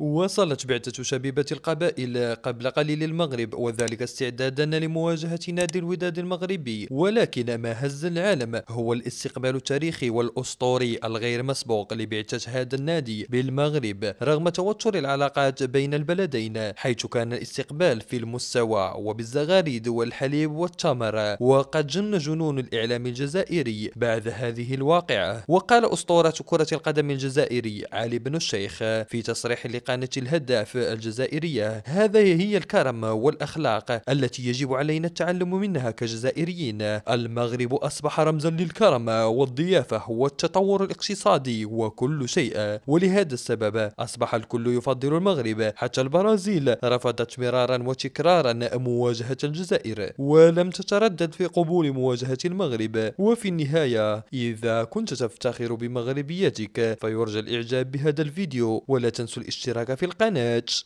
وصلت بعثة شبيبة القبائل قبل قليل المغرب وذلك استعدادا لمواجهة نادي الوداد المغربي ولكن ما هز العالم هو الاستقبال التاريخي والأسطوري الغير مسبوق لبعثة هذا النادي بالمغرب رغم توتر العلاقات بين البلدين حيث كان الاستقبال في المستوى وبالزغاريد والحليب والتمر وقد جن جنون الإعلام الجزائري بعد هذه الواقعة وقال أسطورة كرة القدم الجزائري علي بن الشيخ في تصريح لقاء قناة الهداف الجزائرية هذا هي الكرم والأخلاق التي يجب علينا التعلم منها كجزائريين المغرب أصبح رمزا للكرم والضيافة والتطور الاقتصادي وكل شيء ولهذا السبب أصبح الكل يفضل المغرب حتى البرازيل رفضت مرارا وتكرارا مواجهة الجزائر ولم تتردد في قبول مواجهة المغرب وفي النهاية إذا كنت تفتخر بمغربيتك فيرجى الإعجاب بهذا الفيديو ولا تنسوا الاشتراك الاشتراك في القناة